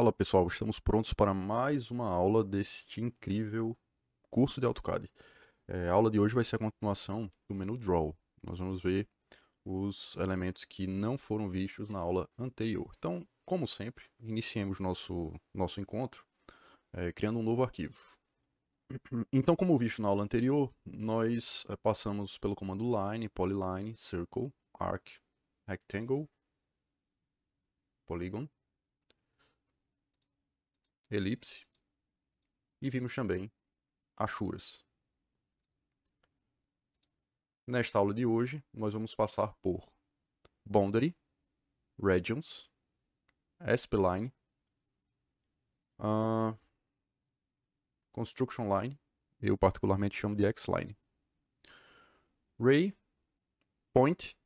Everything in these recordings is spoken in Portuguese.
Fala pessoal, estamos prontos para mais uma aula deste incrível curso de AutoCAD. É, a aula de hoje vai ser a continuação do menu Draw. Nós vamos ver os elementos que não foram vistos na aula anterior. Então, como sempre, iniciemos nosso, nosso encontro é, criando um novo arquivo. Então, como visto na aula anterior, nós é, passamos pelo comando line, polyline, circle, arc, rectangle, polygon, elipse. E vimos também achuras. Nesta aula de hoje, nós vamos passar por Boundary, Regions, SPLine, uh, Construction Line, eu particularmente chamo de X-Line, Ray, Point,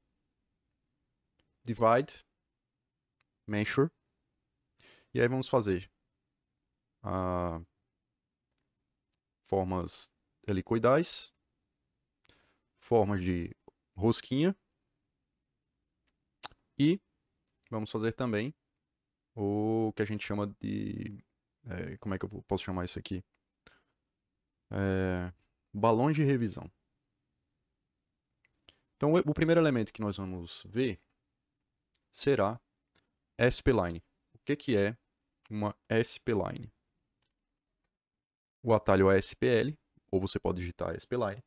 Divide, Measure, e aí vamos fazer a formas helicoidais, formas de rosquinha e vamos fazer também o que a gente chama de é, como é que eu posso chamar isso aqui é, balões de revisão. Então o, primeiro elemento que nós vamos ver será SP-Line. O que, que é uma SP-Line? O atalho ASPL, ou você pode digitar SPLine.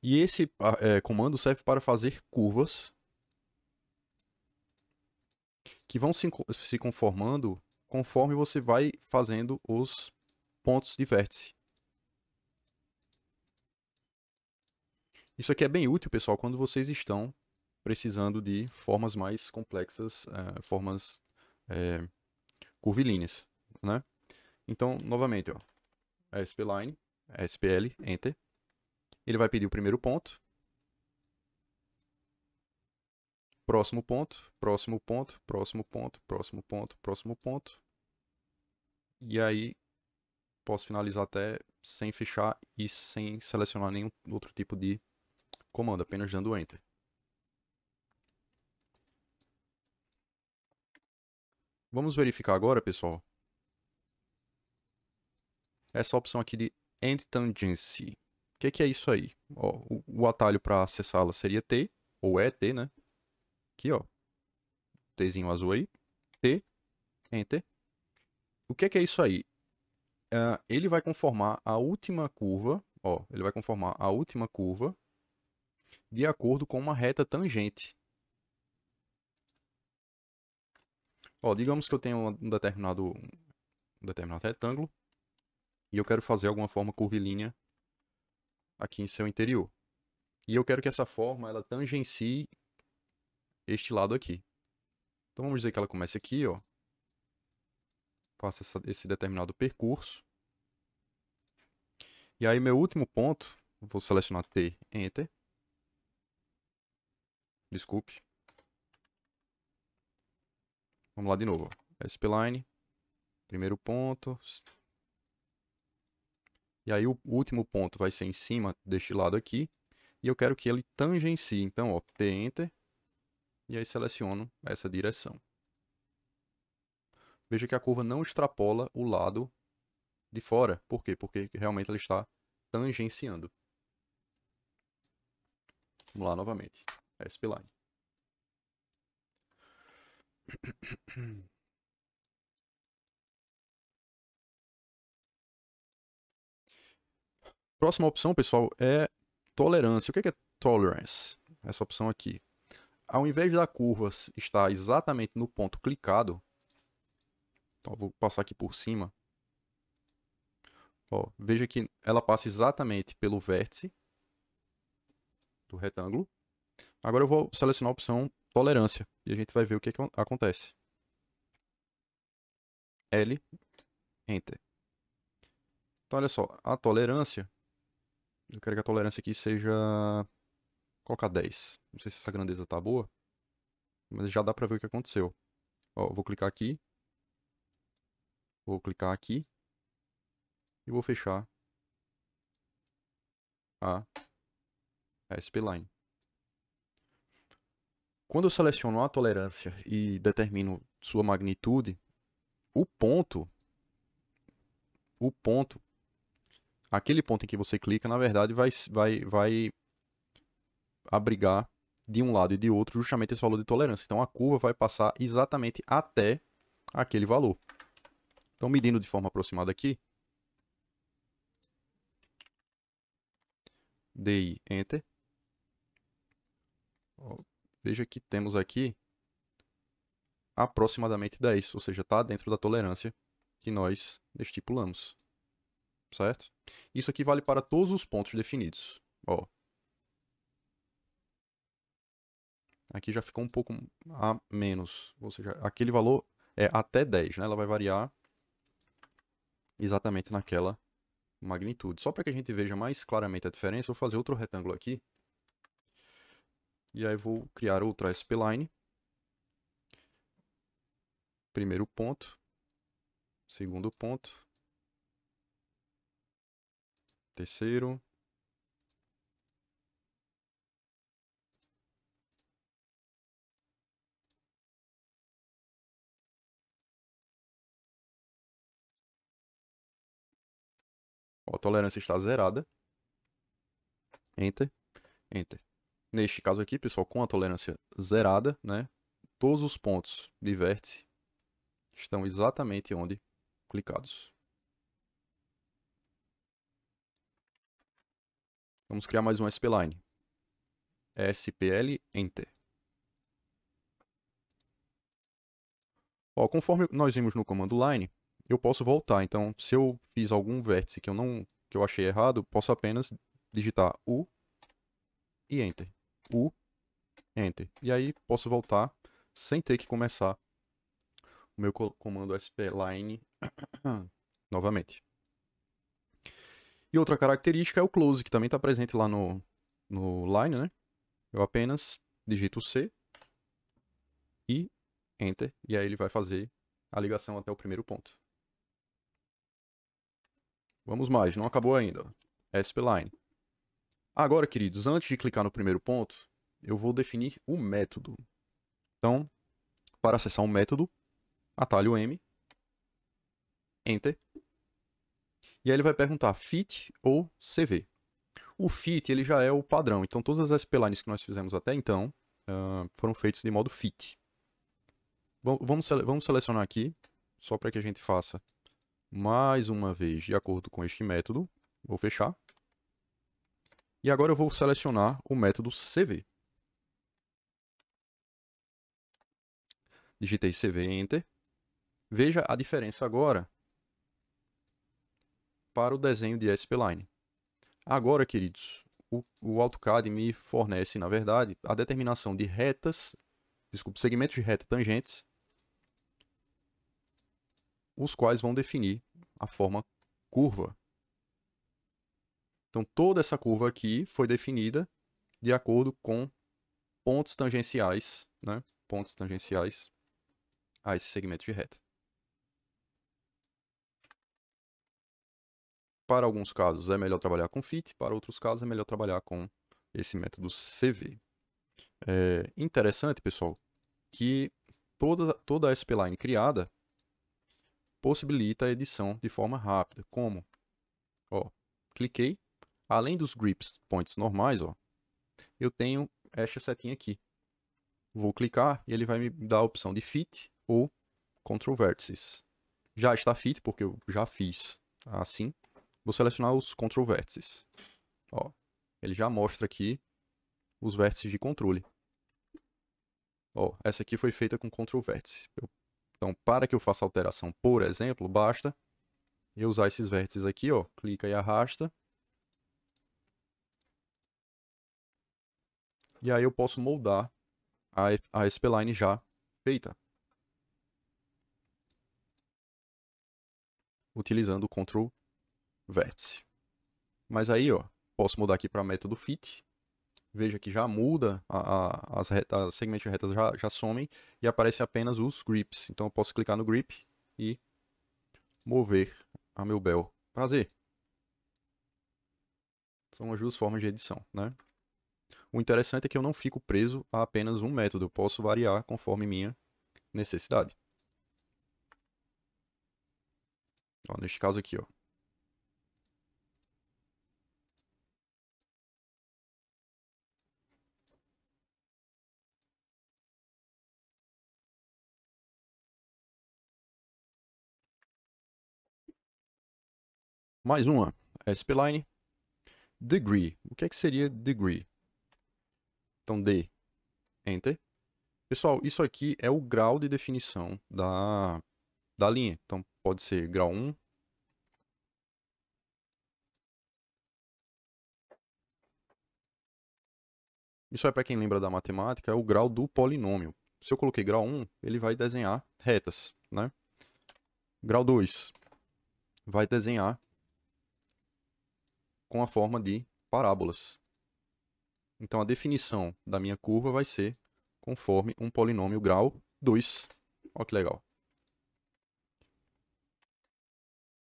E esse é, comando serve para fazer curvas que vão se, se conformando conforme você vai fazendo os pontos de vértice. Isso aqui é bem útil, pessoal, quando vocês estão precisando de formas mais complexas, uh, formas uh, curvilíneas, né? Então, novamente, ó, spline, spl, enter. Ele vai pedir o primeiro ponto. Próximo ponto, próximo ponto, próximo ponto, próximo ponto, próximo ponto. E aí, posso finalizar até sem fechar e sem selecionar nenhum outro tipo de comando, apenas dando Enter. Vamos verificar agora, pessoal, essa opção aqui de End Tangency. O que, que, é isso aí? Ó, o, o atalho para acessá-la seria T, ou ET, é né? Aqui, ó. Tzinho azul aí. T, Enter. O que, que é isso aí? Uh, ele vai conformar a última curva, ó, ele vai conformar a última curva de acordo com uma reta tangente. Ó, digamos que eu tenho um determinado, um determinado retângulo, e eu quero fazer alguma forma curvilínea aqui em seu interior. E eu quero que essa forma ela tangencie este lado aqui. Então vamos dizer que ela comece aqui, ó. Faça esse determinado percurso. E aí meu último ponto, vou selecionar T, Enter. Desculpe. Vamos lá de novo. Spline primeiro ponto, e aí o último ponto vai ser em cima deste lado aqui. E eu quero que ele tangencie. Então, ó, T Enter. E aí seleciono essa direção. Veja que a curva não extrapola o lado de fora. Por quê? Porque realmente ela está tangenciando. Vamos lá novamente. S-Line. Próxima opção, pessoal, é tolerância. O é que é tolerance? Essa opção aqui. Ao invés da curva estar exatamente no ponto clicado, então, vou passar aqui por cima. Ó, veja que ela passa exatamente pelo vértice do retângulo. Agora eu vou selecionar a opção tolerância e a gente vai ver o que, é que acontece. L, Enter. Então, olha só, a tolerância eu quero que a tolerância aqui seja. Colocar é 10. Não sei se essa grandeza tá boa. Mas já dá pra ver o que aconteceu. Ó, vou clicar aqui. Vou clicar aqui. E vou fechar a SPLine. Quando eu seleciono a tolerância e determino sua magnitude, o ponto, o ponto aquele ponto em que você clica, na verdade, vai, vai, vai abrigar de um lado e de outro justamente esse valor de tolerância. Então a curva vai passar exatamente até aquele valor. Então medindo de forma aproximada aqui, DI Enter. Veja que temos aqui aproximadamente 10, ou seja, está dentro da tolerância que nós estipulamos certo? Isso aqui vale para todos os pontos definidos. Ó. Aqui já ficou um pouco a menos, ou seja, aquele valor é até 10, né? Ela vai variar exatamente naquela magnitude. Só para que a gente veja mais claramente a diferença, vou fazer outro retângulo aqui. E aí vou criar outra spline. Primeiro ponto, segundo ponto, Terceiro. a tolerância está zerada. Enter. Enter. Neste caso aqui, pessoal, com a tolerância zerada, né? Todos os pontos de vértice estão exatamente onde clicados. Vamos criar mais um spline. SPL Enter. Ó, conforme nós vimos no comando line, eu posso voltar. Então, se eu fiz algum vértice que eu não que eu achei errado, posso apenas digitar U e Enter. U, Enter. E aí posso voltar sem ter que começar o meu comando spline novamente. E outra característica é o close, que também está presente lá no, no line, né? Eu apenas digito C e Enter, e aí ele vai fazer a ligação até o primeiro ponto. Vamos mais, não acabou ainda. SPLine. Agora, queridos, antes de clicar no primeiro ponto, eu vou definir o método. Então, para acessar um método, atalho M, Enter, e aí ele vai perguntar fit ou CV. O fit ele já é o padrão, então todas as pipelines que nós fizemos até então uh, foram feitas de modo fit. Vamos, vamos selecionar aqui, só para que a gente faça mais uma vez de acordo com este método. Vou fechar. E agora eu vou selecionar o método CV. Digitei CV Enter. Veja a diferença agora para o desenho de SPline. Agora, queridos, o, o AutoCAD me fornece, na verdade, a determinação de retas, desculpe, segmentos de reta tangentes, os quais vão definir a forma curva. Então, toda essa curva aqui foi definida de acordo com pontos tangenciais, né? Pontos tangenciais a esse segmento de reta. Para alguns casos é melhor trabalhar com fit, para outros casos é melhor trabalhar com esse método CV. É interessante, pessoal, que toda, toda a SPLine criada possibilita a edição de forma rápida. Como? Ó, cliquei. Além dos grips points normais, ó, eu tenho esta setinha aqui. Vou clicar e ele vai me dar a opção de fit ou controversies. Já está fit, porque eu já fiz assim. Vou selecionar os control vértices. Ó, ele já mostra aqui os vértices de controle. Ó, essa aqui foi feita com control vértice. Eu, então, para que eu faça alteração, por exemplo, basta eu usar esses vértices aqui, ó, clica e arrasta. E aí eu posso moldar a, a spline já feita. Utilizando o Ctrl vértice. Mas aí, ó, posso mudar aqui para método fit. Veja que já muda, a, a, as, reta, as segmentos de retas já, já somem e aparecem apenas os grips. Então eu posso clicar no grip e mover a meu bel prazer. São as duas formas de edição, né? O interessante é que eu não fico preso a apenas um método, eu posso variar conforme minha necessidade. Ó, neste caso aqui, ó, Mais uma, spline. Degree. O que é que seria degree? Então, D, Enter. Pessoal, isso aqui é o grau de definição da, da linha. Então, pode ser grau 1. Isso é para quem lembra da matemática, é o grau do polinômio. Se eu coloquei grau 1, ele vai desenhar retas, né? Grau 2 vai desenhar com a forma de parábolas. Então a definição da minha curva vai ser conforme um polinômio grau 2. Olha que legal.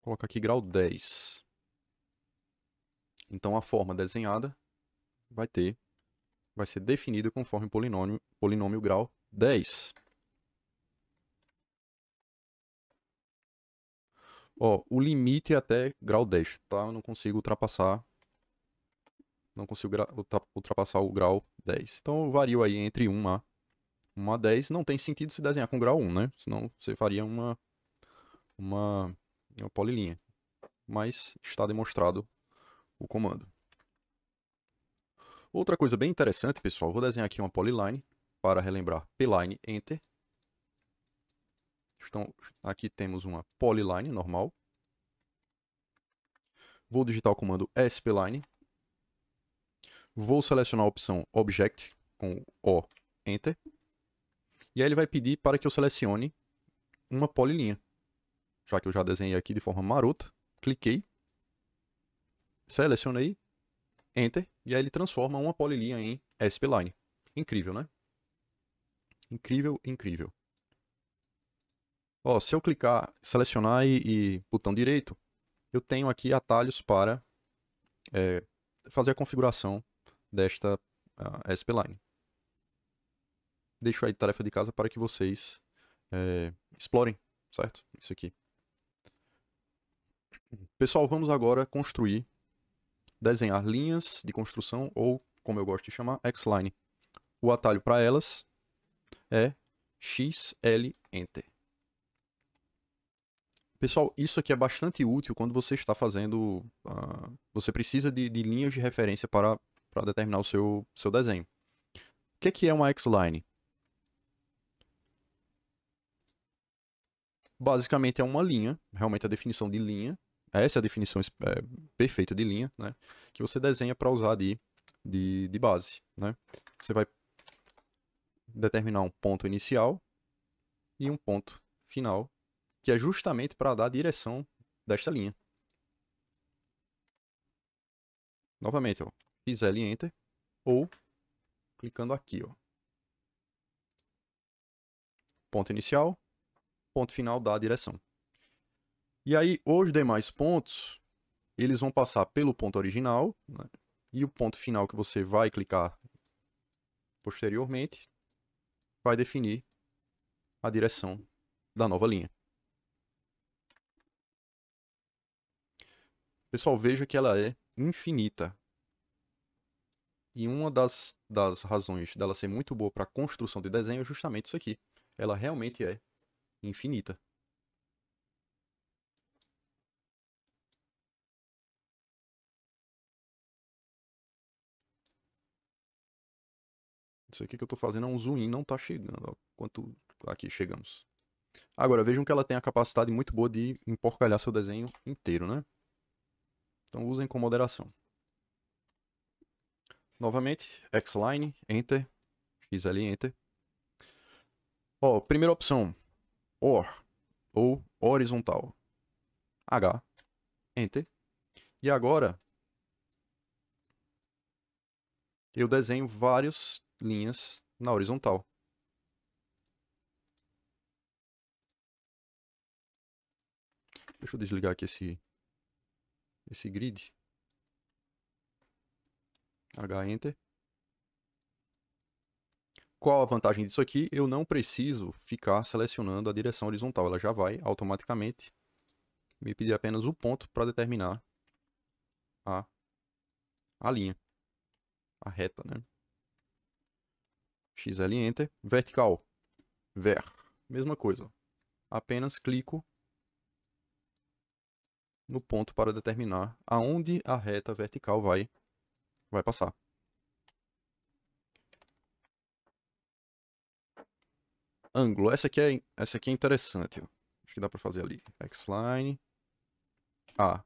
Vou colocar aqui grau 10. Então a forma desenhada vai ter vai ser definida conforme polinômio, polinômio grau 10. Ó, o limite é até grau 10, tá? Eu não consigo ultrapassar. Não consigo ultrapassar o grau 10. Então eu vario aí entre 1 a, 1 a 10. Não tem sentido se desenhar com grau 1, né? Senão você faria uma, uma, uma polilinha. Mas está demonstrado o comando. Outra coisa bem interessante, pessoal, vou desenhar aqui uma polyline para relembrar pline enter. Então, aqui temos uma polyline normal. Vou digitar o comando spline. Vou selecionar a opção Object com O, Enter. E aí ele vai pedir para que eu selecione uma polilinha. Já que eu já desenhei aqui de forma marota, cliquei, selecionei, Enter, e aí ele transforma uma polilinha em spline. Incrível, né? Incrível, incrível. Ó, se eu clicar, selecionar e, e botão direito, eu tenho aqui atalhos para é, fazer a configuração desta uh, SPLine. Deixo aí tarefa de casa para que vocês é, explorem, certo? Isso aqui. Pessoal, vamos agora construir, desenhar linhas de construção, ou como eu gosto de chamar, X-Line. O atalho para elas é XL Enter. Pessoal, isso aqui é bastante útil quando você está fazendo. Uh, você precisa de, de, linhas de referência para, para determinar o seu, seu desenho. O que é, que é uma X-Line? Basicamente é uma linha, realmente a definição de linha. Essa é a definição é, perfeita de linha, né? Que você desenha para usar de, de, de base, né? Você vai determinar um ponto inicial e um ponto final que é justamente para dar a direção desta linha. Novamente, ó, fiz L Enter ou clicando aqui, ó. Ponto inicial, ponto final da direção. E aí, os demais pontos, eles vão passar pelo ponto original, né? e o ponto final que você vai clicar posteriormente vai definir a direção da nova linha. Pessoal, veja que ela é infinita. E uma das, das razões dela ser muito boa para construção de desenho é justamente isso aqui. Ela realmente é infinita. Isso aqui que eu estou fazendo é um zoom in, não está chegando. Ó, quanto aqui chegamos. Agora, vejam que ela tem a capacidade muito boa de emporcalhar seu desenho inteiro, né? Então usem com moderação. Novamente, Xline, Enter, XL, Enter. Ó, primeira opção, OR, ou horizontal. H, Enter. E agora, eu desenho várias linhas na horizontal. Deixa eu desligar aqui esse esse grid. H enter. Qual a vantagem disso aqui? Eu não preciso ficar selecionando a direção horizontal, ela já vai automaticamente me pedir apenas o ponto para determinar a, a linha, a reta, né? XL Enter, vertical, ver, mesma coisa. Apenas clico no ponto para determinar aonde a reta vertical vai, vai passar. Ângulo. Essa aqui é, essa aqui é interessante. Ó. Acho que dá para fazer ali. x line A.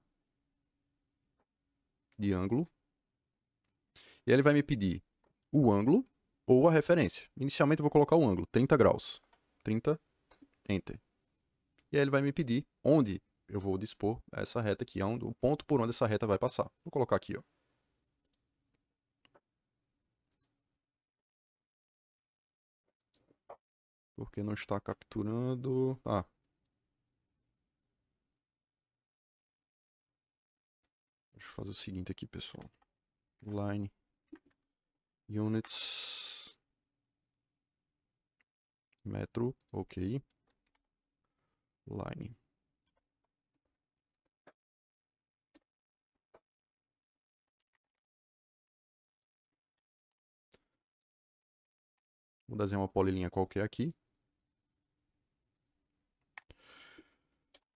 De ângulo. E ele vai me pedir o ângulo ou a referência. Inicialmente eu vou colocar o ângulo, 30 graus. 30, enter. E aí ele vai me pedir onde eu vou dispor essa reta aqui, o ponto por onde essa reta vai passar. Vou colocar aqui, ó. Porque não está capturando... Ah. Deixa eu fazer o seguinte aqui, pessoal. Line units metro, ok. Line Vou desenhar uma polilinha qualquer aqui.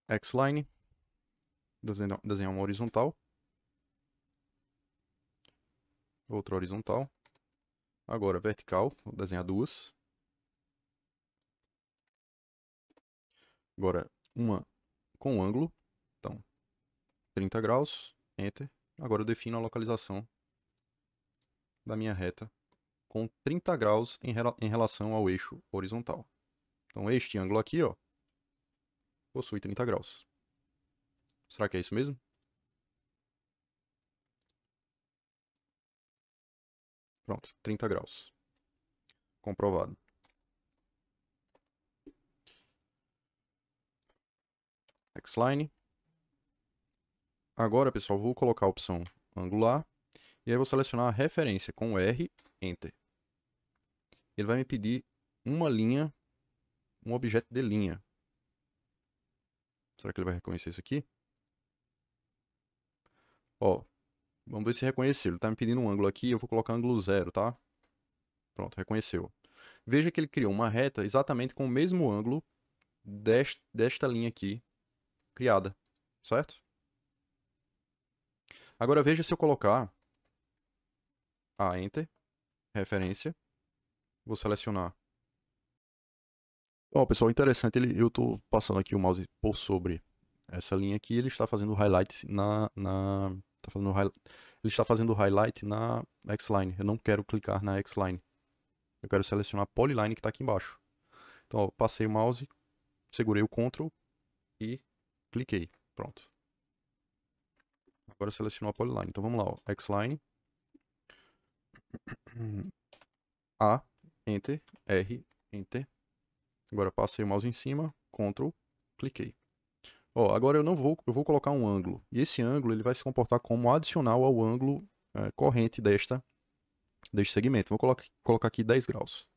X-line. Desenhar, desenhar uma horizontal. Outra horizontal. Agora vertical, vou desenhar duas. Agora uma com ângulo. Então, 30 graus, enter. Agora eu defino a localização da minha reta com 30 graus em, rela em relação ao eixo horizontal. Então este ângulo aqui, ó, possui 30 graus. Será que é isso mesmo? Pronto, 30 graus. Comprovado. Xline. Agora, pessoal, vou colocar a opção angular. E aí vou selecionar a referência com R, Enter. Ele vai me pedir uma linha, um objeto de linha. Será que ele vai reconhecer isso aqui? Ó, vamos ver se reconheceu. Ele está me pedindo um ângulo aqui, eu vou colocar ângulo zero, tá? Pronto, reconheceu. Veja que ele criou uma reta exatamente com o mesmo ângulo deste desta linha aqui criada, certo? Agora veja se eu colocar a, Enter, referência. Vou selecionar. Ó, pessoal, interessante, ele, eu estou passando aqui o mouse por sobre essa linha aqui, ele está fazendo highlight na... na tá fazendo high, ele está fazendo highlight na X-Line. Eu não quero clicar na X-Line. Eu quero selecionar a Polyline que está aqui embaixo. Então, ó, passei o mouse, segurei o Ctrl e cliquei. Pronto. Agora selecionou a Polyline. Então, vamos lá, X-Line. A, Enter, R, Enter. Agora passei o mouse em cima, Ctrl, cliquei. Ó, agora eu não vou, eu vou colocar um ângulo. E esse ângulo ele vai se comportar como adicional ao ângulo é, corrente desta, deste segmento. Vou colocar colocar aqui 10 graus.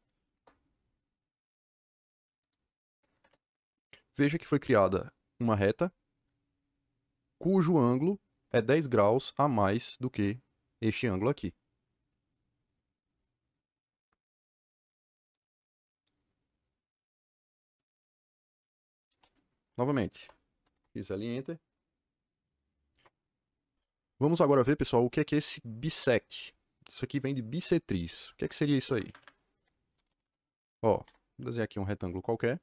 Veja que foi criada uma reta cujo ângulo é 10 graus a mais do que este ângulo aqui. Novamente. Fiz ali Enter. Vamos agora ver, pessoal, o que é que é esse bisect. Isso aqui vem de bissetriz. O que é que seria isso aí? Ó, vou desenhar aqui um retângulo qualquer.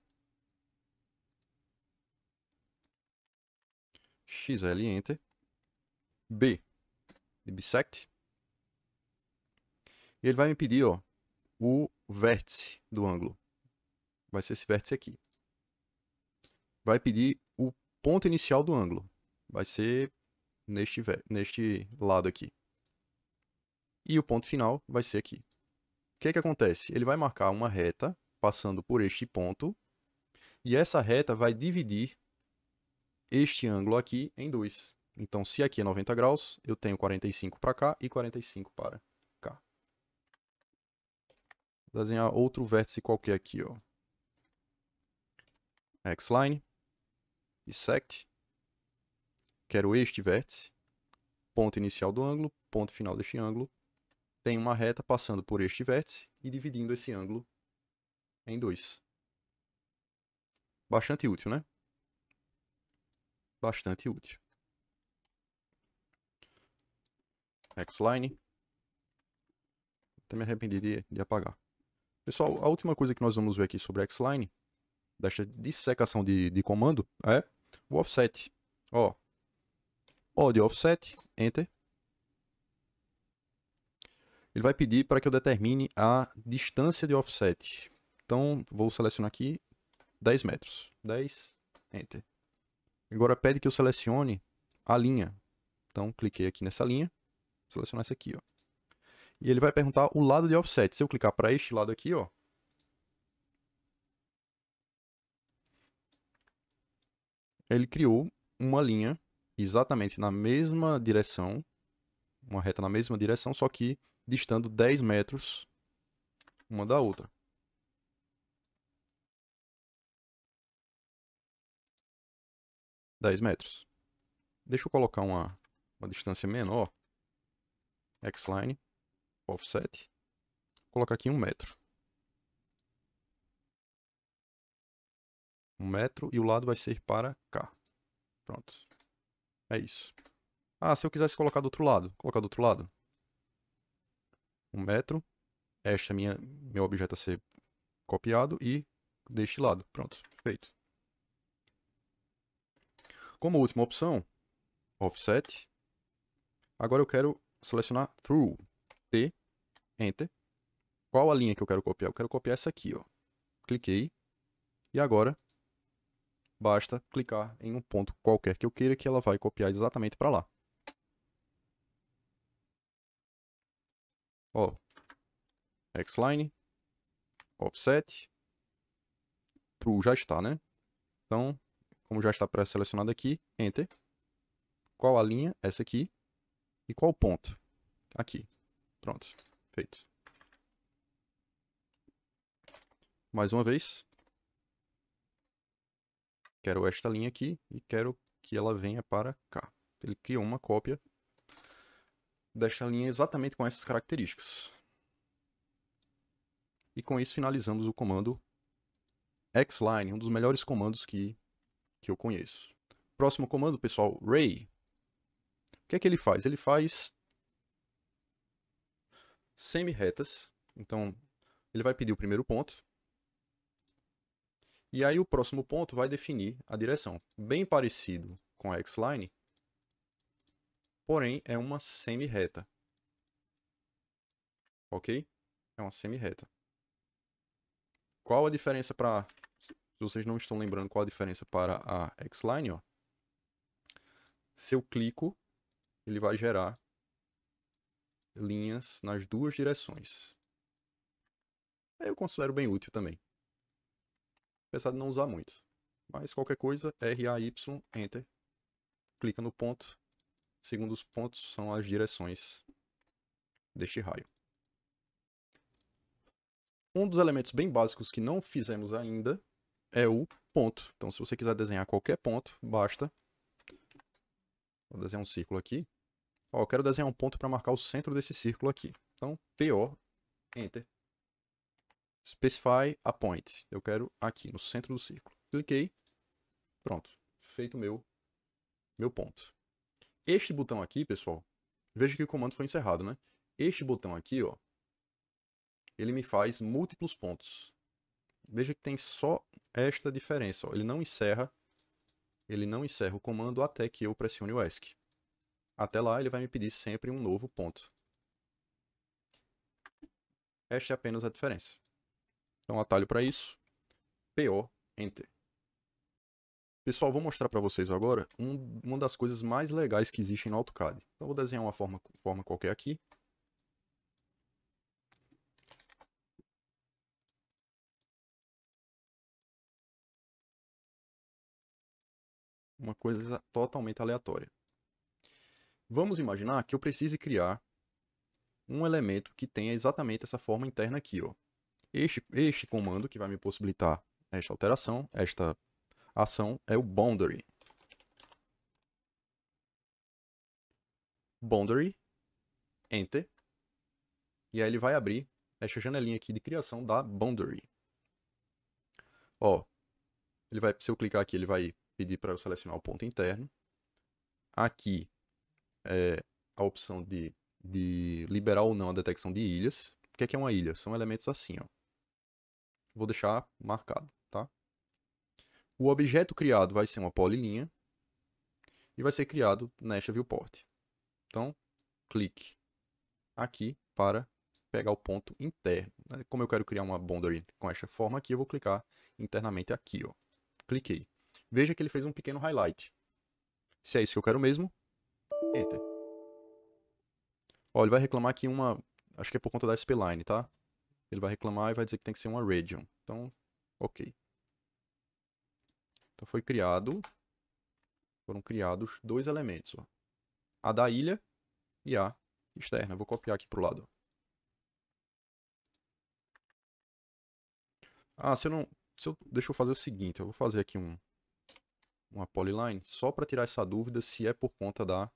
XL, Enter. B, de bisect. E ele vai me pedir, ó, o vértice do ângulo. Vai ser esse vértice aqui vai pedir o ponto inicial do ângulo. Vai ser neste, neste lado aqui. E o ponto final vai ser aqui. O que, é que acontece? Ele vai marcar uma reta passando por este ponto. E essa reta vai dividir este ângulo aqui em dois. Então, se aqui é 90 graus, eu tenho 45 para cá e 45 para cá. Vou desenhar outro vértice qualquer aqui, ó. X-line bisect, quero este vértice, ponto inicial do ângulo, ponto final deste ângulo, tem uma reta passando por este vértice e dividindo esse ângulo em dois. Bastante útil, né? Bastante útil. Xline. Até me arrependi de, de apagar. Pessoal, a última coisa que nós vamos ver aqui sobre Xline, desta dissecação de, de comando, é o offset. Ó. Ó de offset, enter. Ele vai pedir para que eu determine a distância de offset. Então, vou selecionar aqui 10 metros. 10, enter. Agora pede que eu selecione a linha. Então, cliquei aqui nessa linha. selecionar essa aqui, ó. E ele vai perguntar o lado de offset. Se eu clicar para este lado aqui, ó, ele criou uma linha exatamente na mesma direção, uma reta na mesma direção, só que distando 10 metros uma da outra. Dez metros. Deixa eu colocar uma, uma distância menor. X-line, offset. Vou colocar aqui um metro. um metro e o lado vai ser para cá. Pronto. É isso. Ah, se eu quisesse colocar do outro lado, colocar do outro lado. Um metro. Esta é minha meu objeto a ser copiado e deste lado. Pronto, feito. Como última opção, offset. Agora eu quero selecionar through, T, enter. Qual a linha que eu quero copiar? Eu quero copiar essa aqui, ó. Cliquei. E agora Basta clicar em um ponto qualquer que eu queira que ela vai copiar exatamente para lá. Ó, line Offset, True já está, né? Então, como já está pré-selecionado aqui, Enter. Qual a linha? Essa aqui. E qual o ponto? Aqui. Pronto, feito. Mais uma vez quero esta linha aqui e quero que ela venha para cá. Ele criou uma cópia desta linha exatamente com essas características. E com isso finalizamos o comando xline, um dos melhores comandos que, que eu conheço. Próximo comando, pessoal, ray. O que é que ele faz? Ele faz semi-retas. Então, ele vai pedir o primeiro ponto, e aí o próximo ponto vai definir a direção. Bem parecido com a X-Line, porém é uma semi-reta. Ok? É uma semi-reta. Qual a diferença para... Se vocês não estão lembrando qual a diferença para a X-Line, ó. Se eu clico, ele vai gerar linhas nas duas direções. Eu considero bem útil também. Apesar de não usar muito. Mas qualquer coisa, R y Enter. Clica no ponto. Segundo os pontos são as direções deste raio. Um dos elementos bem básicos que não fizemos ainda é o ponto. Então, se você quiser desenhar qualquer ponto, basta. Vou desenhar um círculo aqui. Ó, eu quero desenhar um ponto para marcar o centro desse círculo aqui. Então, PO, Enter specify a point. Eu quero aqui no centro do círculo. Cliquei. Pronto. Feito meu meu ponto. Este botão aqui, pessoal, veja que o comando foi encerrado, né? Este botão aqui, ó, ele me faz múltiplos pontos. Veja que tem só esta diferença, ó. Ele não encerra ele não encerra o comando até que eu pressione o ESC. Até lá, ele vai me pedir sempre um novo ponto. Esta é apenas a diferença. Então, atalho para isso, PO Enter. Pessoal, vou mostrar para vocês agora um, uma das coisas mais legais que existem no AutoCAD. Então, vou desenhar uma forma, forma qualquer aqui. Uma coisa totalmente aleatória. Vamos imaginar que eu precise criar um elemento que tenha exatamente essa forma interna aqui, ó. Este, este comando que vai me possibilitar esta alteração, esta ação, é o boundary. Boundary, enter, e aí ele vai abrir esta janelinha aqui de criação da boundary. Ó, ele vai, se eu clicar aqui, ele vai pedir para eu selecionar o ponto interno. Aqui é a opção de, de liberar ou não a detecção de ilhas. O que é, que é uma ilha? São elementos assim, ó. Vou deixar marcado, tá? O objeto criado vai ser uma polilinha e vai ser criado nesta viewport. Então, clique aqui para pegar o ponto interno. Né? Como eu quero criar uma boundary com esta forma aqui, eu vou clicar internamente aqui, ó. Cliquei. Veja que ele fez um pequeno highlight. Se é isso que eu quero mesmo, enter. Ó, ele vai reclamar aqui uma... Acho que é por conta da spline, tá? Ele vai reclamar e vai dizer que tem que ser uma region. Então, ok. Então foi criado, foram criados dois elementos, ó. a da ilha e a externa. Vou copiar aqui para o lado. Ah, se eu não... Se eu, deixa eu fazer o seguinte, eu vou fazer aqui um, uma polyline só para tirar essa dúvida se é por conta da,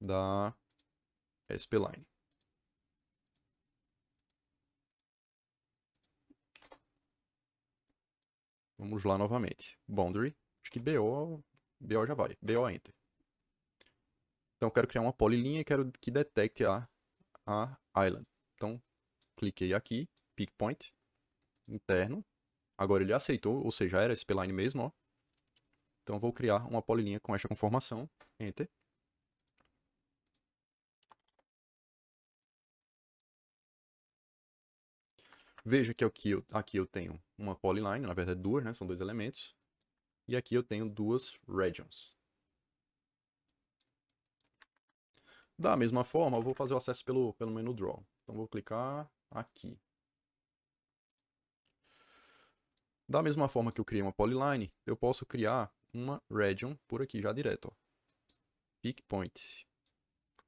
da SPline. Vamos lá novamente. Boundary. Acho que BO, BO já vai. BO enter. Então, eu quero criar uma polilinha e quero que detecte a, a island. Então, cliquei aqui, pick point, interno. Agora ele aceitou, ou seja, era esse spline mesmo, ó. Então, vou criar uma polilinha com esta conformação, enter. Veja que aqui é eu, aqui eu tenho uma polyline, na verdade duas, né? São dois elementos. E aqui eu tenho duas regions. Da mesma forma, eu vou fazer o acesso pelo, pelo menu Draw. Então, vou clicar aqui. Da mesma forma que eu criei uma polyline, eu posso criar uma region por aqui já direto. Ó. Pick point.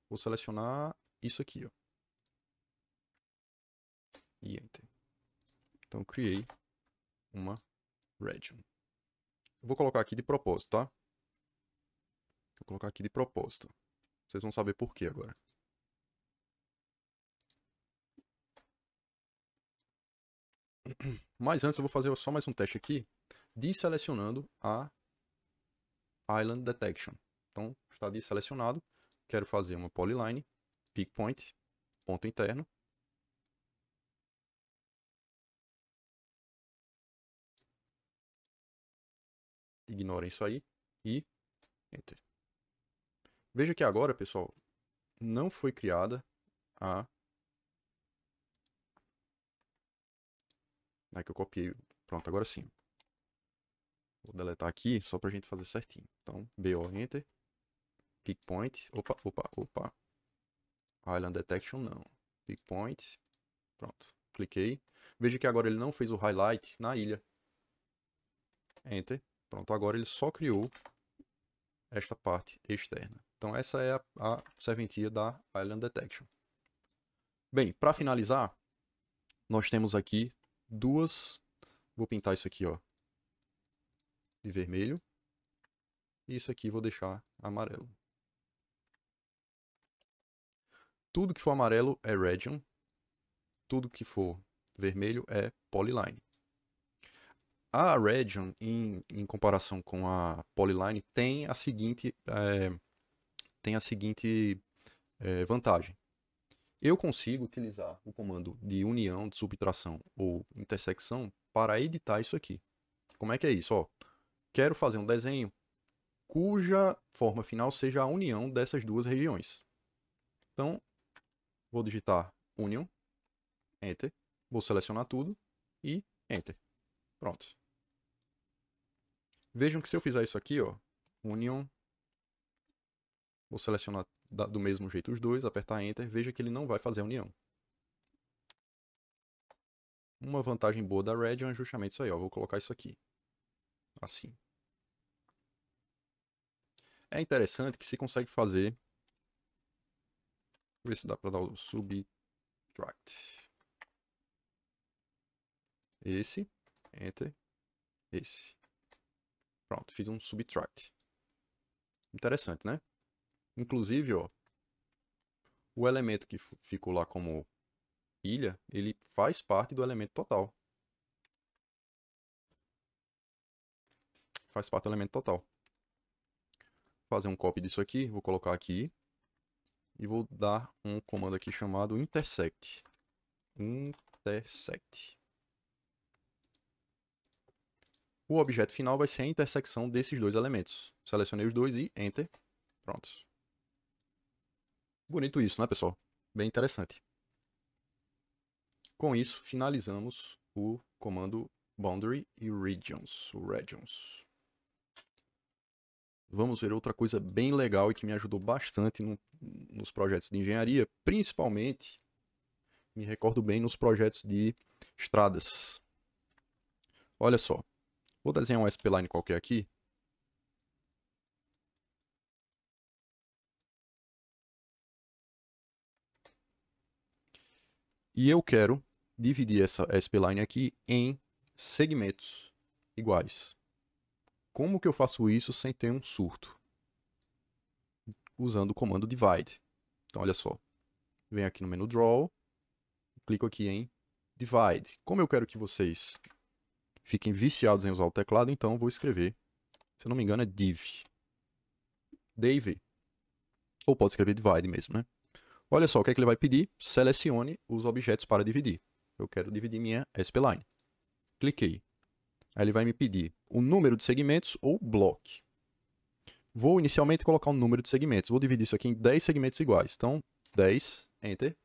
Vou selecionar isso aqui. Ó. E Enter. Então, criei uma region. Eu vou colocar aqui de propósito, tá? Vou colocar aqui de propósito. Vocês vão saber por que agora. Mas antes eu vou fazer só mais um teste aqui, desselecionando a Island Detection. Então, está desselecionado. Quero fazer uma polyline, pick point, ponto interno, ignora isso aí e enter. Veja que agora, pessoal, não foi criada a... É que eu copiei. Pronto, agora sim. Vou deletar aqui só pra gente fazer certinho. Então, BO Enter. Pick point. Opa, opa, opa. Island Detection não. Pick point. Pronto. Cliquei. Veja que agora ele não fez o highlight na ilha. Enter. Pronto, agora ele só criou esta parte externa. Então essa é a, a serventia da Island Detection. Bem, para finalizar, nós temos aqui duas... Vou pintar isso aqui ó, de vermelho. E isso aqui vou deixar amarelo. Tudo que for amarelo é region. Tudo que for vermelho é polyline. A Region, em, em comparação com a Polyline, tem a seguinte, é, tem a seguinte é, vantagem. Eu consigo utilizar o comando de união, de subtração ou intersecção para editar isso aqui. Como é que é isso? Ó, quero fazer um desenho cuja forma final seja a união dessas duas regiões. Então, vou digitar union, enter, vou selecionar tudo e enter. Pronto. Vejam que se eu fizer isso aqui, ó, union, vou selecionar da, do mesmo jeito os dois, apertar enter, veja que ele não vai fazer a união. Uma vantagem boa da Red é justamente isso aí, ó, vou colocar isso aqui. Assim. É interessante que se consegue fazer Deixa eu ver se dá para dar o subtract. Esse, enter, esse. Pronto, fiz um subtract. Interessante, né? Inclusive, ó, o elemento que ficou lá como ilha, ele faz parte do elemento total. Faz parte do elemento total. Vou fazer um copy disso aqui, vou colocar aqui. E vou dar um comando aqui chamado intersect. Intersect. o objeto final vai ser a intersecção desses dois elementos. Selecionei os dois e Enter. Prontos. Bonito isso, né, pessoal? Bem interessante. Com isso, finalizamos o comando boundary e regions, regions. Vamos ver outra coisa bem legal e que me ajudou bastante no, nos projetos de engenharia, principalmente, me recordo bem, nos projetos de estradas. Olha só, Vou desenhar um spline qualquer aqui. E eu quero dividir essa spline aqui em segmentos iguais. Como que eu faço isso sem ter um surto? Usando o comando divide. Então, olha só. Venho aqui no menu Draw, clico aqui em Divide. Como eu quero que vocês fiquem viciados em usar o teclado, então vou escrever, se não me engano é div. Dave. Ou pode escrever divide mesmo, né? Olha só o que, é que ele vai pedir. Selecione os objetos para dividir. Eu quero dividir minha spline. Cliquei. Aí ele vai me pedir o número de segmentos ou bloco. Vou inicialmente colocar um número de segmentos. Vou dividir isso aqui em 10 segmentos iguais. Então, 10, enter.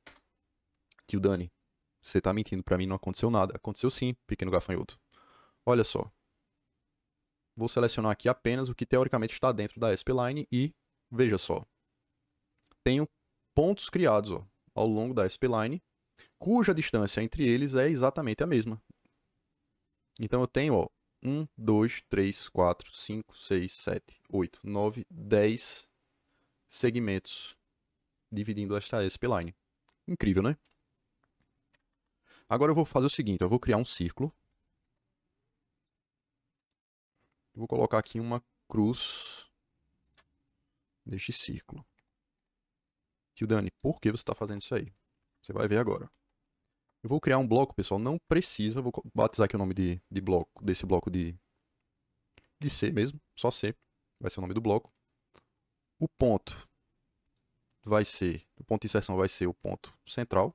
Tio Dani, você está mentindo para mim, não aconteceu nada. Aconteceu sim, pequeno gafanhoto. Olha só. Vou selecionar aqui apenas o que teoricamente está dentro da SPLine e veja só. Tenho pontos criados ó, ao longo da SPLine, cuja distância entre eles é exatamente a mesma. Então eu tenho 1, 2, 3, 4, 5, 6, 7, 8, 9, 10 segmentos dividindo esta SPLine. Incrível, né? Agora eu vou fazer o seguinte, eu vou criar um círculo Eu vou colocar aqui uma cruz neste círculo. Tio Dani, por que você está fazendo isso aí? Você vai ver agora. Eu vou criar um bloco, pessoal. Não precisa. Vou batizar aqui o nome de, de bloco, desse bloco de, de C mesmo. Só C. Vai ser o nome do bloco. O ponto vai ser, o ponto de inserção vai ser o ponto central.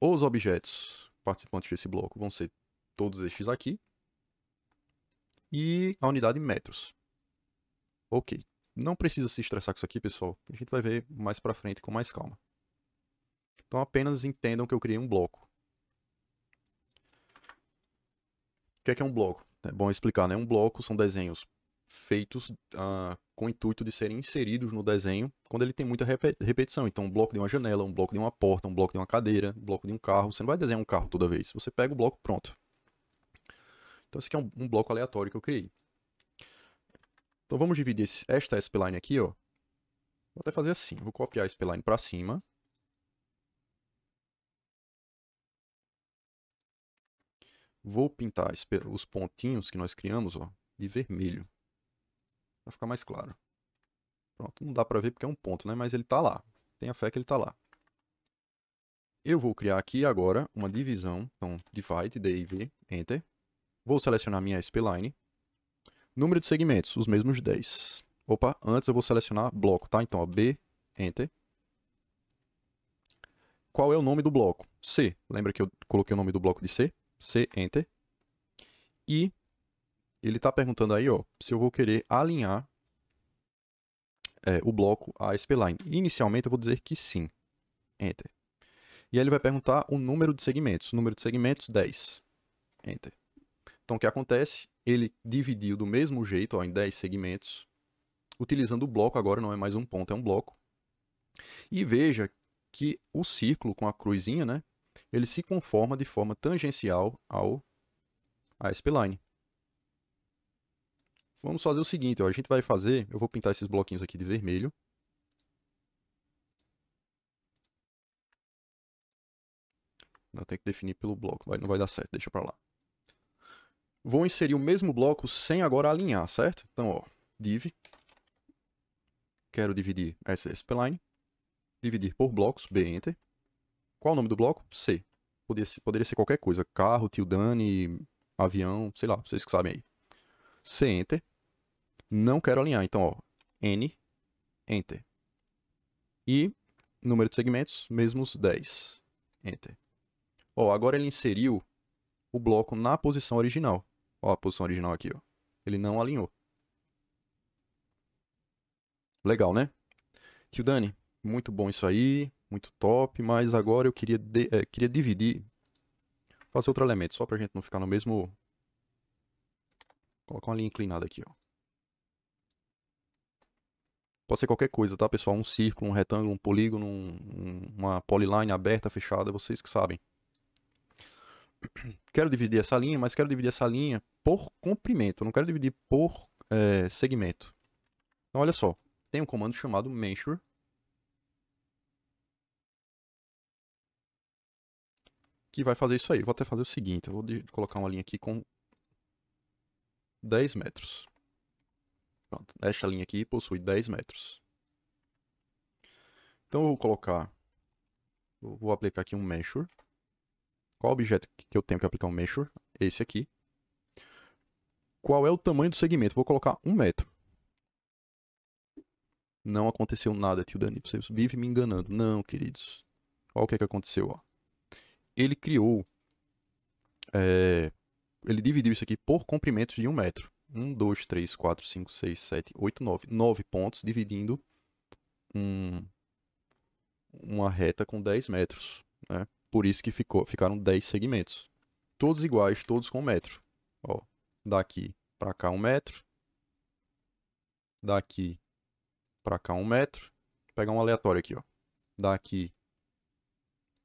Os objetos participantes desse bloco vão ser todos estes aqui e a unidade em metros. Ok. Não precisa se estressar com isso aqui, pessoal. A gente vai ver mais pra frente com mais calma. Então apenas entendam que eu criei um bloco. O que é, que é um bloco? É bom explicar, né? Um bloco são desenhos feitos uh, com o intuito de serem inseridos no desenho quando ele tem muita repetição. Então, um bloco de uma janela, um bloco de uma porta, um bloco de uma cadeira, um bloco de um carro. Você não vai desenhar um carro toda vez. Você pega o bloco pronto. Então esse aqui é um, um bloco aleatório que eu criei. Então vamos dividir esse, esta spline aqui, ó. Vou até fazer assim, vou copiar a spline para cima. Vou pintar os pontinhos que nós criamos, ó, de vermelho. Para ficar mais claro. Pronto, não dá para ver porque é um ponto, né? Mas ele está lá. Tenha fé que ele está lá. Eu vou criar aqui agora uma divisão, então divide, div, enter. Vou selecionar minha spline. Número de segmentos, os mesmos 10. Opa, antes eu vou selecionar bloco, tá? Então, ó, B, Enter. Qual é o nome do bloco? C. Lembra que eu coloquei o nome do bloco de C? C, Enter. E ele está perguntando aí, ó, se eu vou querer alinhar é, o bloco à spline. Inicialmente eu vou dizer que sim. Enter. E aí ele vai perguntar o número de segmentos. número de segmentos, 10. Enter. Então, o que acontece? Ele dividiu do mesmo jeito, ó, em 10 segmentos, utilizando o bloco agora, não é mais um ponto, é um bloco. E veja que o círculo com a cruzinha, né, ele se conforma de forma tangencial ao a spline. Vamos fazer o seguinte, ó, a gente vai fazer, eu vou pintar esses bloquinhos aqui de vermelho. Vou ter que definir pelo bloco, vai, não vai dar certo, deixa para lá. Vou inserir o mesmo bloco sem agora alinhar, certo? Então, ó, div. Quero dividir essa spline. Dividir por blocos, B, enter. Qual o nome do bloco? C. Poderia ser, poderia ser qualquer coisa. Carro, tildane, avião, sei lá, vocês que sabem aí. C, enter. Não quero alinhar, então, ó, N, enter. E número de segmentos, mesmos 10, enter. Ó, agora ele inseriu o bloco na posição original. Ó a posição original aqui, ó. Ele não alinhou. Legal, né? Tio Dani, muito bom isso aí, muito top, mas agora eu queria, de, é, queria dividir, fazer outro elemento, só pra gente não ficar no mesmo... colocar uma linha inclinada aqui, ó. Pode ser qualquer coisa, tá, pessoal? Um círculo, um retângulo, um polígono, um, uma polyline aberta, fechada, vocês que sabem quero dividir essa linha, mas quero dividir essa linha por comprimento, não quero dividir por é, segmento. Então, olha só, tem um comando chamado measure. Que vai fazer isso aí. Vou até fazer o seguinte, eu vou colocar uma linha aqui com 10 metros. Pronto, esta linha aqui possui 10 metros. Então eu vou colocar, vou aplicar aqui um measure qual objeto que eu tenho que aplicar um measure, esse aqui. Qual é o tamanho do segmento? Vou colocar um metro. Não aconteceu nada, tio Dani. Você vive me enganando. Não, queridos. Olha o que, é que aconteceu. Ó. Ele criou. É, ele dividiu isso aqui por comprimentos de um metro. 1, 2, 3, 4, 5, 6, 7, 8, 9. 9 pontos dividindo um, uma reta com 10 metros. Né? Por isso que ficou, ficaram 10 segmentos. Todos iguais, todos com um metro. Ó, daqui para cá um metro. Daqui para cá um metro. Vou pegar um aleatório aqui, ó. Daqui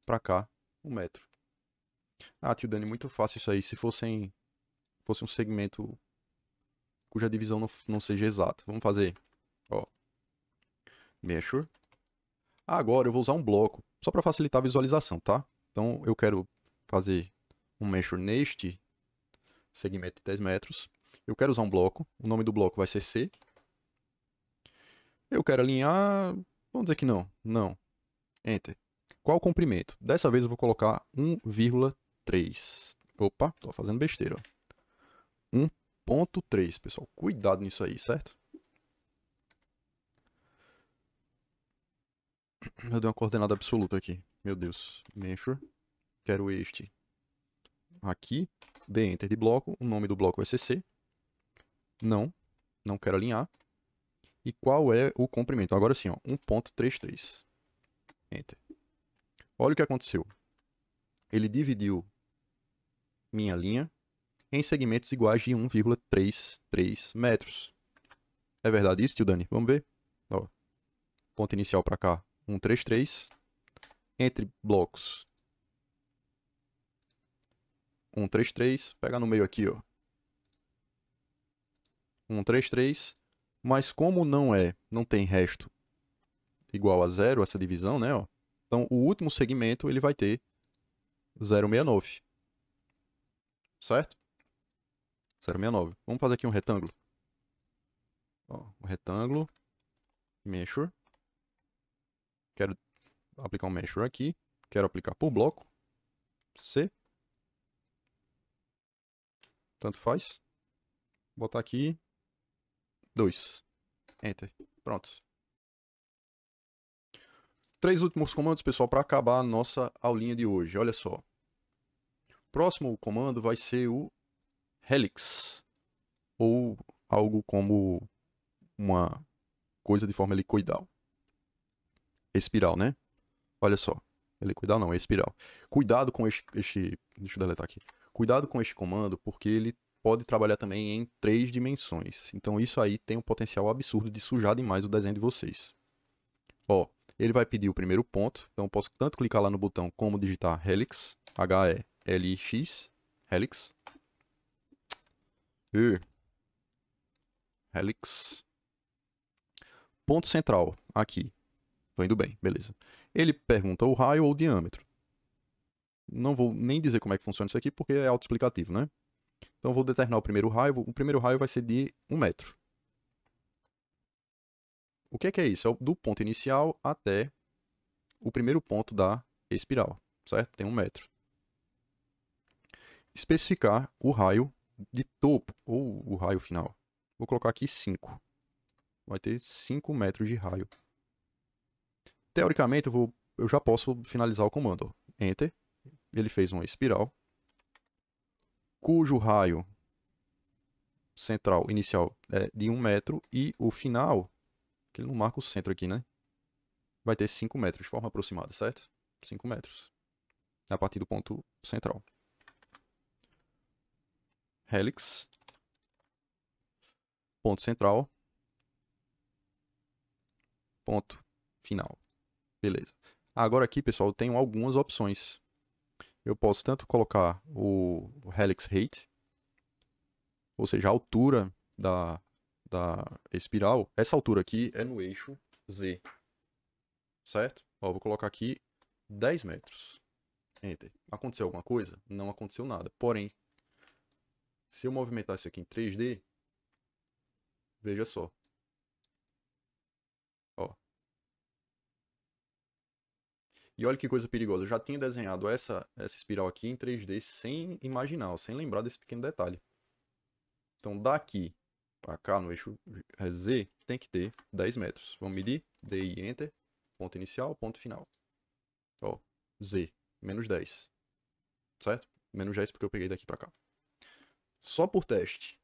para cá um metro. Ah, tio Dani, muito fácil isso aí. Se fossem, fosse um segmento cuja divisão não, não seja exata. Vamos fazer, ó. Measure. Agora eu vou usar um bloco, só para facilitar a visualização, tá? Então eu quero fazer um measure neste segmento de 10 metros. Eu quero usar um bloco. O nome do bloco vai ser C. Eu quero alinhar... Vamos dizer que não. Não. Enter. Qual o comprimento? Dessa vez eu vou colocar 1,3. Opa, tô fazendo besteira. 1,3, pessoal. Cuidado nisso aí, certo? Eu dei uma coordenada absoluta aqui. Meu Deus. Measure. Quero este aqui. B, enter de bloco. O nome do bloco vai ser C. Não. Não quero alinhar. E qual é o comprimento? Agora sim, ó. 1.33. Enter. Olha o que aconteceu. Ele dividiu minha linha em segmentos iguais de 1,33 metros. É verdade isso, tio Dani? Vamos ver? Ó, ponto inicial para cá, 133 entre blocos. 1, 3, 3, pega no meio aqui, ó. 1, 3, 3, mas como não é, não tem resto igual a zero essa divisão, né, ó. Então, o último segmento ele vai ter 069. Certo? 069. Vamos fazer aqui um retângulo. Ó, um retângulo. Measure. Quero aplicar um mesh aqui. Quero aplicar por bloco. C. Tanto faz. Botar aqui. 2. Enter. Pronto. Três últimos comandos, pessoal, para acabar a nossa aulinha de hoje. Olha só. Próximo comando vai ser o helix. Ou algo como uma coisa de forma helicoidal. Espiral, né? Olha só. Ele cuidar não, é espiral. Cuidado com este, este. Deixa eu deletar aqui. Cuidado com este comando, porque ele pode trabalhar também em três dimensões. Então isso aí tem um potencial absurdo de sujar demais o desenho de vocês. Ó, ele vai pedir o primeiro ponto. Então eu posso tanto clicar lá no botão como digitar Helix. H-E-L-I-X. Helix. E. Helix. Ponto central, aqui. Tô indo bem, beleza. Ele pergunta o raio ou o diâmetro. Não vou nem dizer como é que funciona isso aqui, porque é autoexplicativo, né? Então vou determinar o primeiro raio. O primeiro raio vai ser de 1 metro. O que é, que é isso? É do ponto inicial até o primeiro ponto da espiral, certo? Tem 1 metro. Especificar o raio de topo, ou o raio final. Vou colocar aqui 5. Vai ter 5 metros de raio teoricamente, eu, vou, eu já posso finalizar o comando. Enter. Ele fez uma espiral, cujo raio central inicial é de 1 metro e o final, que ele não marca o centro aqui, né? Vai ter 5 metros, de forma aproximada, certo? 5 metros. A partir do ponto central. Helix. Ponto central. Ponto final. Beleza. Agora aqui, pessoal, eu tenho algumas opções. Eu posso tanto colocar o, Helix height ou seja, a altura da, da espiral. Essa altura aqui é no eixo Z, certo? Ó, vou colocar aqui 10 metros. Enter. Aconteceu alguma coisa? Não aconteceu nada. Porém, se eu movimentar isso aqui em 3D, veja só, E olha que coisa perigosa, eu já tinha desenhado essa, essa espiral aqui em 3D sem imaginar, sem lembrar desse pequeno detalhe. Então daqui para cá no eixo Z tem que ter 10 metros. Vamos medir, DI Enter, ponto inicial, ponto final. Ó, Z, menos 10, certo? Menos 10 porque eu peguei daqui para cá. Só por teste.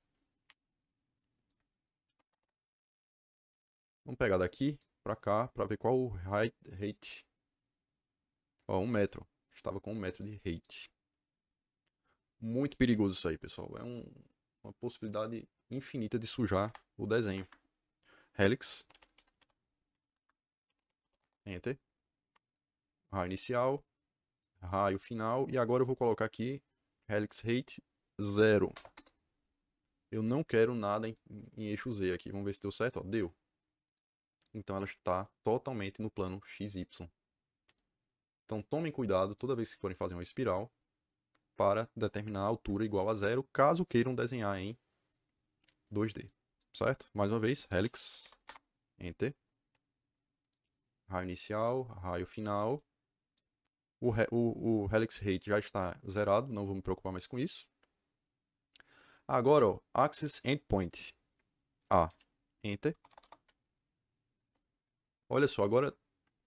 Vamos pegar daqui para cá para ver qual o height Ó, um metro. Estava com um metro de hate. Muito perigoso isso aí, pessoal. É um, uma possibilidade infinita de sujar o desenho. Helix. Enter. Raio inicial. Raio final. E agora eu vou colocar aqui Helix Hate 0. Eu não quero nada em, em, eixo Z aqui. Vamos ver se deu certo. Ó, deu. Então ela está totalmente no plano XY. Então tomem cuidado toda vez que forem fazer uma espiral para determinar a altura igual a zero, caso queiram desenhar em 2D, certo? Mais uma vez, helix, enter, raio inicial, raio final, o, o, o helix rate já está zerado, não vou me preocupar mais com isso. Agora, ó, axis endpoint, A, enter. Olha só, agora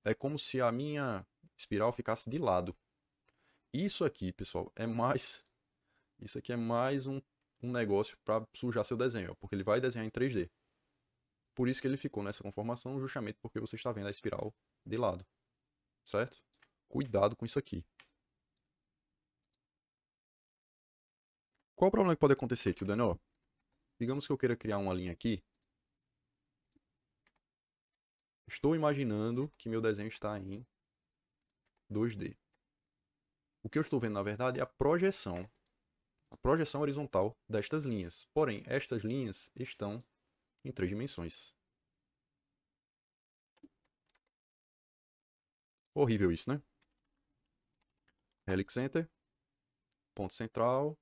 é como se a minha espiral ficasse de lado. Isso aqui, pessoal, é mais... Isso aqui é mais um, um negócio para sujar seu desenho, ó, porque ele vai desenhar em 3D. Por isso que ele ficou nessa conformação, justamente porque você está vendo a espiral de lado. Certo? Cuidado com isso aqui. Qual o problema que pode acontecer aqui, Daniel? Digamos que eu queira criar uma linha aqui Estou imaginando que meu desenho está em 2D. O que eu estou vendo, na verdade, é a projeção, a projeção horizontal destas linhas. Porém, estas linhas estão em três dimensões. Horrível isso, né? Helix Enter, ponto central,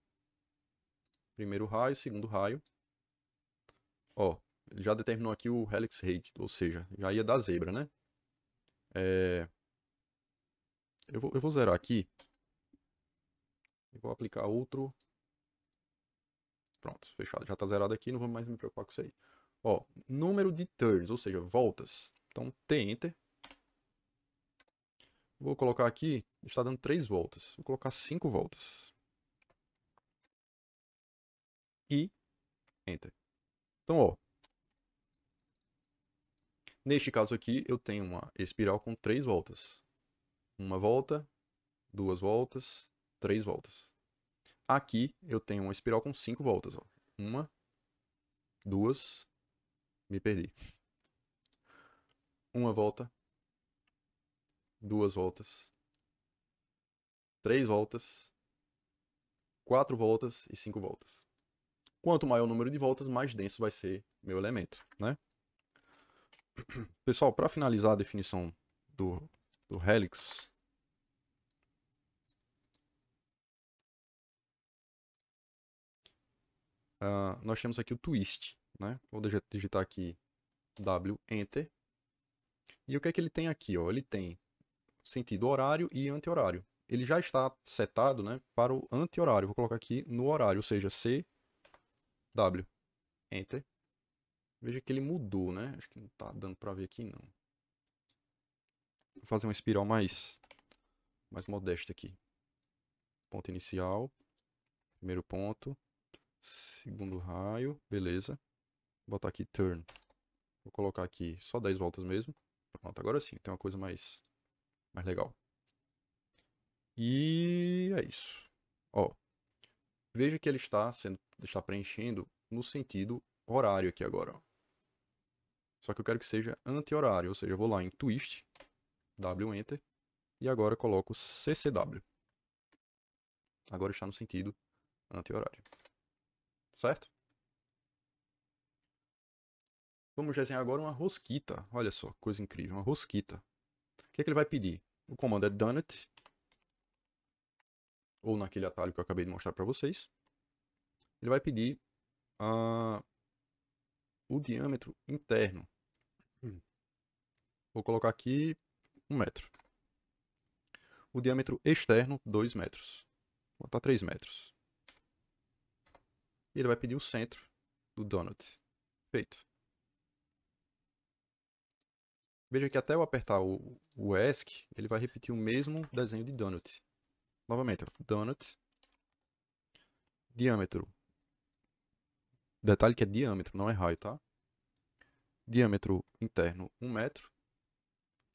primeiro raio, segundo raio. Ó, ele já determinou aqui o Helix Rate, ou seja, já ia dar zebra, né? É, eu vou, eu vou zerar aqui. E vou aplicar outro. Pronto, fechado. Já está zerado aqui, não vou mais me preocupar com isso aí. Ó, número de turns, ou seja, voltas. Então, T, Enter. Vou colocar aqui, está dando 3 voltas. Vou colocar 5 voltas. E Enter. Então, ó. Neste caso aqui, eu tenho uma espiral com 3 voltas uma volta, duas voltas, três voltas. Aqui eu tenho uma espiral com cinco voltas. Ó. Uma, duas, me perdi. Uma volta, duas voltas, três voltas, quatro voltas e cinco voltas. Quanto maior o número de voltas, mais denso vai ser meu elemento, né? Pessoal, para finalizar a definição do do Helix. Uh, nós temos aqui o twist, né? Vou digitar aqui W, Enter. E o que é que ele tem aqui? Ó? Ele tem sentido horário e anti-horário. Ele já está setado né, para o anti-horário. Vou colocar aqui no horário, ou seja, C, W, Enter. Veja que ele mudou, né? Acho que não está dando para ver aqui, não. Vou fazer uma espiral mais, mais modesta aqui. Ponto inicial. Primeiro ponto. Segundo raio. Beleza. Vou botar aqui turn. Vou colocar aqui só 10 voltas mesmo. Pronto, agora sim. Tem uma coisa mais, mais legal. E é isso. Ó, veja que ele está sendo está preenchendo no sentido horário aqui agora. Ó. Só que eu quero que seja anti-horário, ou seja, eu vou lá em twist, W Enter. E agora coloco CCW. Agora está no sentido anti-horário. Certo? Vamos desenhar agora uma rosquita. Olha só, coisa incrível, uma rosquita. O que, é que ele vai pedir? O comando é it. Ou naquele atalho que eu acabei de mostrar para vocês. Ele vai pedir uh, o diâmetro interno. Hum. Vou colocar aqui 1 metro. O diâmetro externo, 2 metros. Vou botar 3 metros. E ele vai pedir o centro do donut. Feito. Veja que até eu apertar o, o ESC, ele vai repetir o mesmo desenho de donut. Novamente, donut. Diâmetro. Detalhe que é diâmetro, não é raio, tá? Diâmetro interno 1 metro.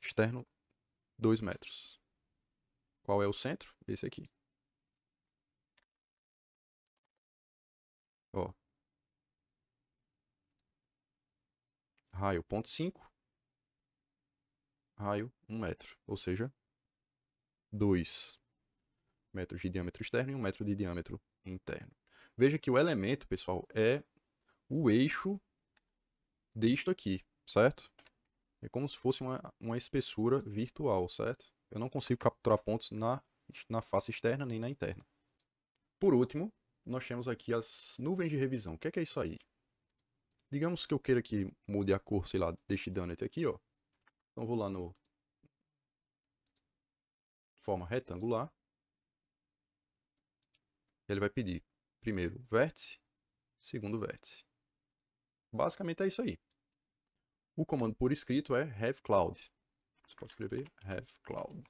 Externo 2 metros. Qual é o centro? Esse aqui. Ó. Raio 0.5. Raio 1 metro. Ou seja, 2 metros de diâmetro externo e 1 metro de diâmetro interno. Veja que o elemento, pessoal, é o eixo disto aqui, certo? É como se fosse uma, uma espessura virtual, certo? Eu não consigo capturar pontos na, na face externa nem na interna. Por último, nós temos aqui as nuvens de revisão. O que é, que é isso aí? Digamos que eu queira que mude a cor, sei lá, deste Dunnet aqui, ó. Então vou lá no forma retangular. Ele vai pedir primeiro vértice, segundo vértice. Basicamente é isso aí. O comando por escrito é have cloud. Você pode escrever have cloud.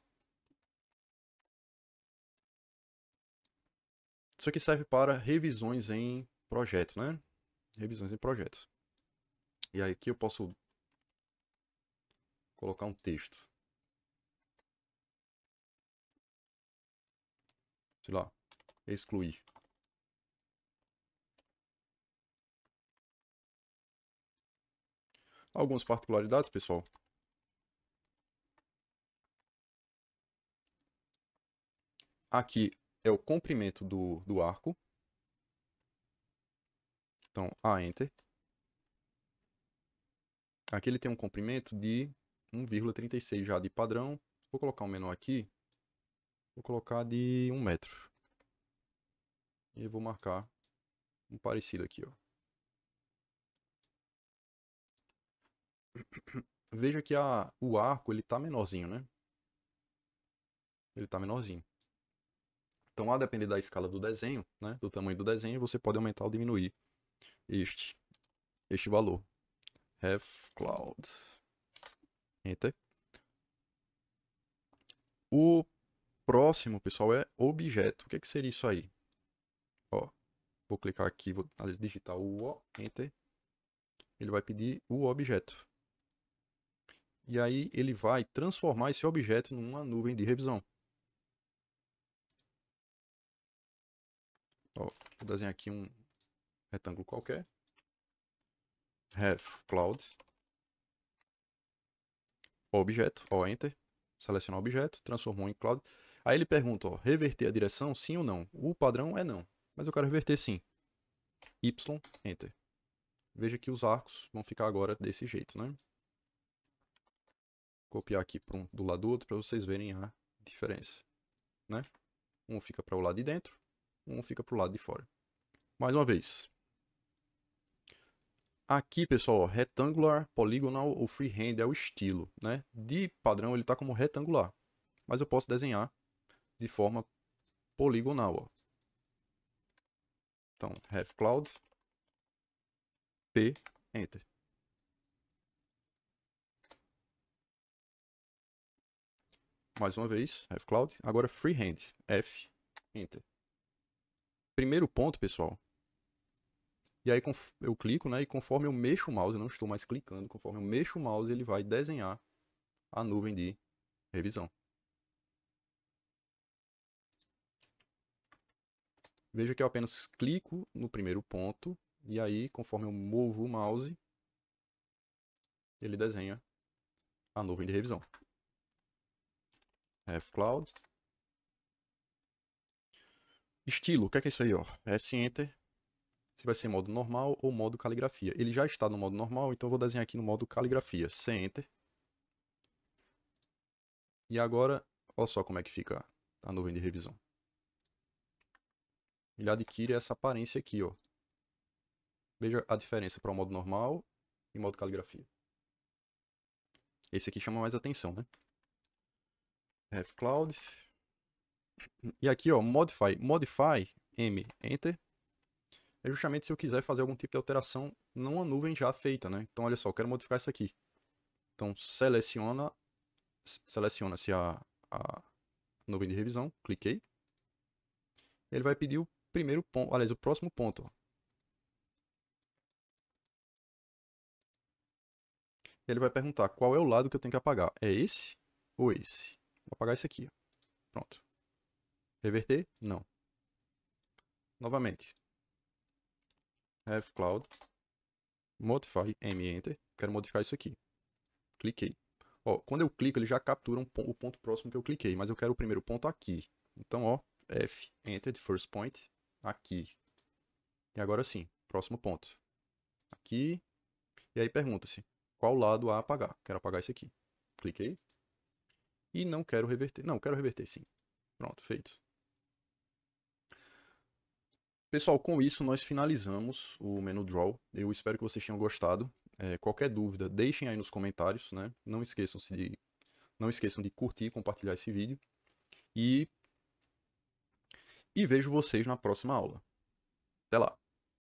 Isso aqui serve para revisões em projeto, né? Revisões em projetos. E aí aqui eu posso colocar um texto. Sei lá, excluir. algumas particularidades, pessoal. Aqui é o comprimento do, do arco. Então, A, Enter. Aqui ele tem um comprimento de 1,36 já de padrão. Vou colocar um menor aqui. Vou colocar de 1 metro. E vou marcar um parecido aqui, ó. veja que a, o arco ele tá menorzinho, né? Ele tá menorzinho. Então, a depender da escala do desenho, né, do tamanho do desenho, você pode aumentar ou diminuir este, este valor. Have cloud. Enter. O próximo, pessoal, é objeto. O que, é que seria isso aí? Ó, vou clicar aqui, vou digitar o O, Enter. Ele vai pedir o objeto e aí ele vai transformar esse objeto numa nuvem de revisão. Ó, vou desenhar aqui um retângulo qualquer. Have cloud. Objeto, ó, enter. Selecionar objeto, transformou em cloud. Aí ele pergunta, ó, reverter a direção, sim ou não? O padrão é não, mas eu quero reverter sim. Y, enter. Veja que os arcos vão ficar agora desse jeito, né? copiar aqui um do lado do outro para vocês verem a diferença, né? Um fica para o lado de dentro, um fica para o lado de fora. Mais uma vez. Aqui, pessoal, retangular, polygonal ou freehand é o estilo, né? De padrão ele está como retangular, mas eu posso desenhar de forma poligonal, ó. Então, have cloud, P, enter. mais uma vez, F Cloud agora freehand, F, enter. Primeiro ponto, pessoal. E aí eu clico, né, e conforme eu mexo o mouse, eu não estou mais clicando, conforme eu mexo o mouse, ele vai desenhar a nuvem de revisão. Veja que eu apenas clico no primeiro ponto, e aí, conforme eu movo o mouse, ele desenha a nuvem de revisão cloud Estilo, o que é, que é isso aí, ó? É S Enter. Se vai ser modo normal ou modo caligrafia. Ele já está no modo normal, então eu vou desenhar aqui no modo caligrafia. C Enter. E agora, olha só como é que fica a nuvem de revisão. Ele adquire essa aparência aqui, ó. Veja a diferença para o modo normal e modo caligrafia. Esse aqui chama mais atenção, né? ref cloud. E aqui, ó, modify, modify m, enter. É justamente se eu quiser fazer algum tipo de alteração numa nuvem já feita, né? Então, olha só, eu quero modificar isso aqui. Então, seleciona, seleciona-se a, a nuvem de revisão, cliquei. Ele vai pedir o primeiro ponto, aliás, o próximo ponto. Ele vai perguntar qual é o lado que eu tenho que apagar, é esse ou esse? Vou apagar isso aqui. Pronto. Reverter? Não. Novamente. fcloud. Modify M Enter. Quero modificar isso aqui. Cliquei. Ó, quando eu clico, ele já captura um ponto, o ponto próximo que eu cliquei, mas eu quero o primeiro ponto aqui. Então, ó, F Enter, first point, aqui. E agora sim, próximo ponto. Aqui. E aí pergunta-se, qual lado a apagar? Quero apagar isso aqui. Cliquei. E não quero reverter. Não, quero reverter sim. Pronto, feito. Pessoal, com isso nós finalizamos o menu Draw. Eu espero que vocês tenham gostado. É, qualquer dúvida, deixem aí nos comentários, né? Não esqueçam de, não esqueçam de curtir e compartilhar esse vídeo. E, e vejo vocês na próxima aula. Até lá!